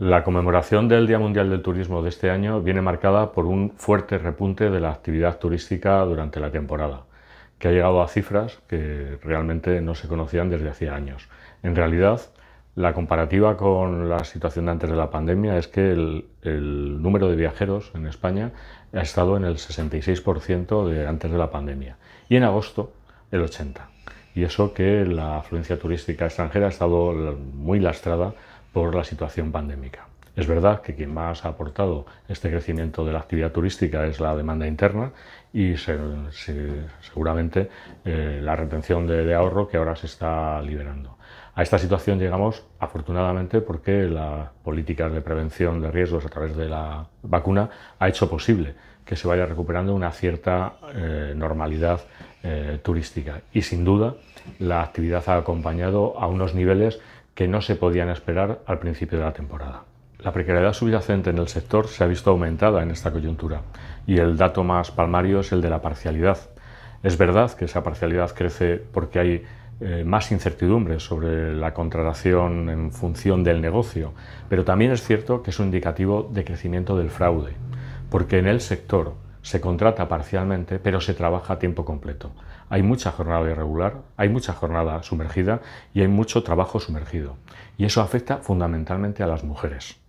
La conmemoración del Día Mundial del Turismo de este año viene marcada por un fuerte repunte de la actividad turística durante la temporada, que ha llegado a cifras que realmente no se conocían desde hacía años. En realidad, la comparativa con la situación de antes de la pandemia es que el, número de viajeros en España ha estado en el 66% de antes de la pandemia y en agosto el 80%. Y eso que la afluencia turística extranjera ha estado muy lastrada por la situación pandémica. Es verdad que quien más ha aportado este crecimiento de la actividad turística es la demanda interna y seguramente eh, la retención de, ahorro que ahora se está liberando. A esta situación llegamos afortunadamente porque las políticas de prevención de riesgos a través de la vacuna ha hecho posible que se vaya recuperando una cierta eh, normalidad eh, turística y sin duda la actividad ha acompañado a unos niveles que no se podían esperar al principio de la temporada. La precariedad subyacente en el sector se ha visto aumentada en esta coyuntura y el dato más palmario es el de la parcialidad. Es verdad que esa parcialidad crece porque hay eh, más incertidumbre sobre la contratación en función del negocio, pero también es cierto que es un indicativo de crecimiento del fraude, porque en el sector se contrata parcialmente, pero se trabaja a tiempo completo. Hay mucha jornada irregular, hay mucha jornada sumergida y hay mucho trabajo sumergido. Y eso afecta fundamentalmente a las mujeres.